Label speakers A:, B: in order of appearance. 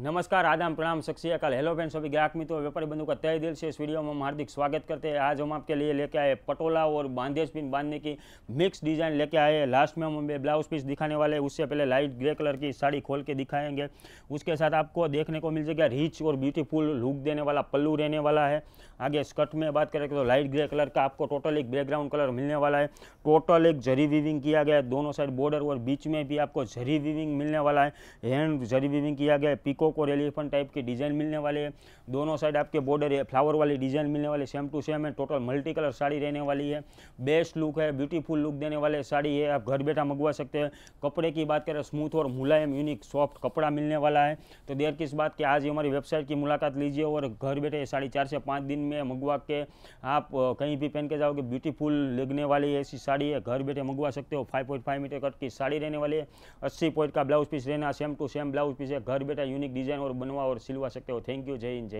A: नमस्कार आदम प्रणाम शख्सी अकाल हेलो फ्रेंड्स अभी ग्राहक मित्रों व्यापारी बंधु का तय दिल से इस वीडियो में हम हार्दिक स्वागत करते हैं आज हम आपके लिए लेके आए पटोला और बांधेज पिन बांधने की मिक्स डिज़ाइन लेके आए लास्ट में हम ब्लाउज पीस दिखाने वाले हैं उससे पहले लाइट ग्रे कलर की साड़ी खोल के दिखाएंगे उसके साथ आपको देखने को मिल जाएगा रिच और ब्यूटीफुल लुक देने वाला पल्लू रहने वाला है आगे स्कर्ट में बात करें तो लाइट ग्रे कलर का आपको टोटल एक बैकग्राउंड कलर मिलने वाला है टोटल एक जरी वीविंग किया गया है दोनों साइड बॉर्डर और बीच में भी आपको जरी विविंग मिलने वाला है हैंड जरी विविंग किया गया है पिको पीकॉक और एलिफेंट टाइप के डिज़ाइन मिलने वाले दोनों साइड आपके बॉर्डर फ्लावर वाली डिज़ाइन मिलने वाले सेम टू सेम है टोटल मल्टी कलर साड़ी रहने वाली है बेस्ट लुक है ब्यूटीफुल लुक देने वाले साड़ी है आप घर बैठा मंगवा सकते हैं कपड़े की बात करें स्मूथ और मुलायम यूनिक सॉफ्ट कपड़ा मिलने वाला है तो देर किस बात की आज हमारी वेबसाइट की मुलाकात लीजिए और घर बैठे साढ़े चार से पाँच दिन में मंगवा के आप कहीं भी पहन के जाओगे ब्यूटीफुल लगने वाली ऐसी साड़ी है घर बैठे मंगवा सकते हो five point five metre cut की साड़ी रहने वाली है अस्सी पॉइंट का ब्लाउज पीस रहना same to same blouse piece है घर बैठा यूनिक डिज़ाइन और बनवा और सिलवा सकते हो थैंक यू जय हिंद जय